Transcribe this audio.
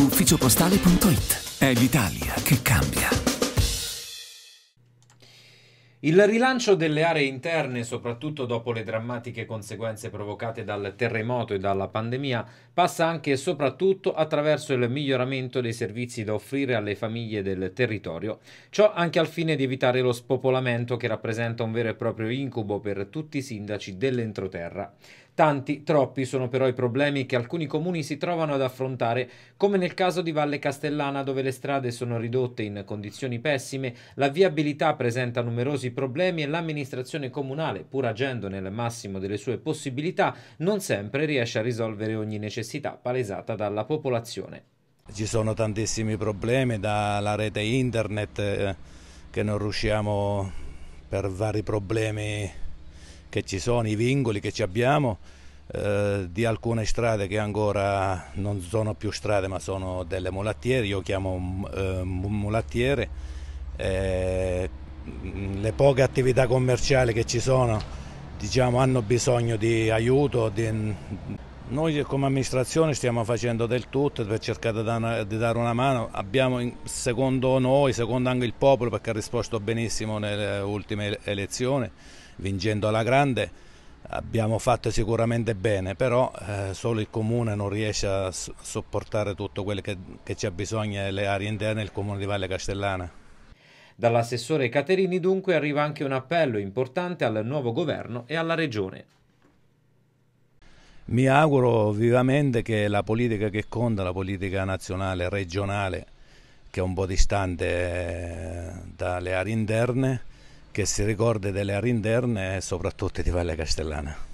ufficiopostale.it. È l'Italia che cambia. Il rilancio delle aree interne, soprattutto dopo le drammatiche conseguenze provocate dal terremoto e dalla pandemia, passa anche e soprattutto attraverso il miglioramento dei servizi da offrire alle famiglie del territorio, ciò anche al fine di evitare lo spopolamento che rappresenta un vero e proprio incubo per tutti i sindaci dell'entroterra. Tanti, troppi sono però i problemi che alcuni comuni si trovano ad affrontare, come nel caso di Valle Castellana dove le strade sono ridotte in condizioni pessime, la viabilità presenta numerosi problemi e l'amministrazione comunale, pur agendo nel massimo delle sue possibilità, non sempre riesce a risolvere ogni necessità palesata dalla popolazione. Ci sono tantissimi problemi dalla rete internet eh, che non riusciamo per vari problemi che ci sono, i vincoli che ci abbiamo, eh, di alcune strade che ancora non sono più strade ma sono delle mulattiere, io chiamo eh, mulattiere, eh, le poche attività commerciali che ci sono diciamo, hanno bisogno di aiuto. Di... Noi come amministrazione stiamo facendo del tutto per cercare di dare una mano, abbiamo secondo noi, secondo anche il popolo perché ha risposto benissimo nelle ultime elezioni, vincendo alla grande abbiamo fatto sicuramente bene, però eh, solo il comune non riesce a sopportare tutto quello che, che c'è bisogno nelle aree interne del comune di Valle Castellana. Dall'assessore Caterini dunque arriva anche un appello importante al nuovo governo e alla regione. Mi auguro vivamente che la politica che conta, la politica nazionale, regionale, che è un po' distante eh, dalle aree interne, che si ricorda delle aree interne e soprattutto di Valle Castellana.